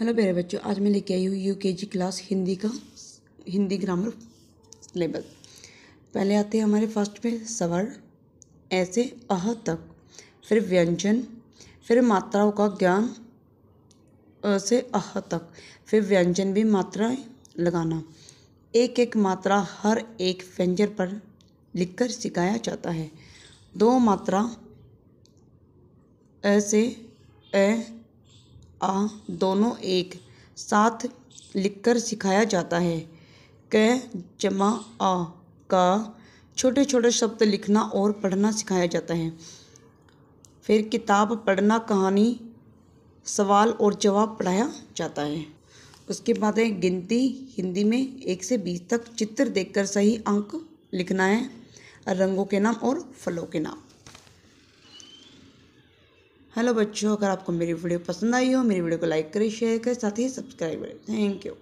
hello मेरे बच्चों आज मैं लेके आई हूँ यू के जी क्लास हिंदी का हिंदी ग्रामर सिलेबस पहले आते हैं हमारे फर्स्ट में सवर ऐसे अह तक फिर व्यंजन फिर मात्राओं का ज्ञान अ से अह तक फिर व्यंजन भी मात्राएं लगाना एक एक मात्रा हर एक व्यंजन पर लिखकर सिखाया जाता है दो मात्रा ऐसे ए आ दोनों एक साथ लिखकर सिखाया जाता है क जमा आ का छोटे छोटे शब्द लिखना और पढ़ना सिखाया जाता है फिर किताब पढ़ना कहानी सवाल और जवाब पढ़ाया जाता है उसके बाद है गिनती हिंदी में एक से बीस तक चित्र देखकर सही अंक लिखना है रंगों के नाम और फलों के नाम हेलो बच्चों अगर आपको मेरी वीडियो पसंद आई हो मेरी वीडियो को लाइक करें शेयर करें साथ ही सब्सक्राइब करें थैंक यू